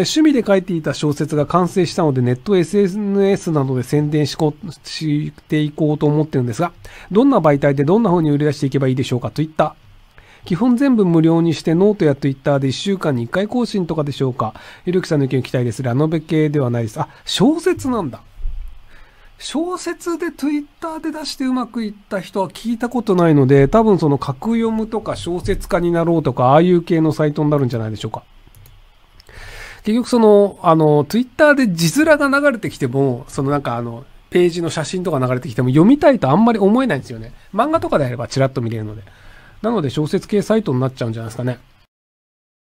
趣味で書いていた小説が完成したのでネット SNS などで宣伝しこしていこうと思ってるんですが、どんな媒体でどんな風に売り出していけばいいでしょうか Twitter。基本全部無料にしてノートや Twitter で1週間に1回更新とかでしょうかゆるきさんの意見を聞きたいです。ラノベ系ではないです。あ、小説なんだ。小説で Twitter で出してうまくいった人は聞いたことないので、多分その格読むとか小説家になろうとか、ああいう系のサイトになるんじゃないでしょうか。結局その、あの、ツイッターで字面が流れてきても、そのなんかあの、ページの写真とか流れてきても読みたいとあんまり思えないんですよね。漫画とかであればチラッと見れるので。なので小説系サイトになっちゃうんじゃないですかね。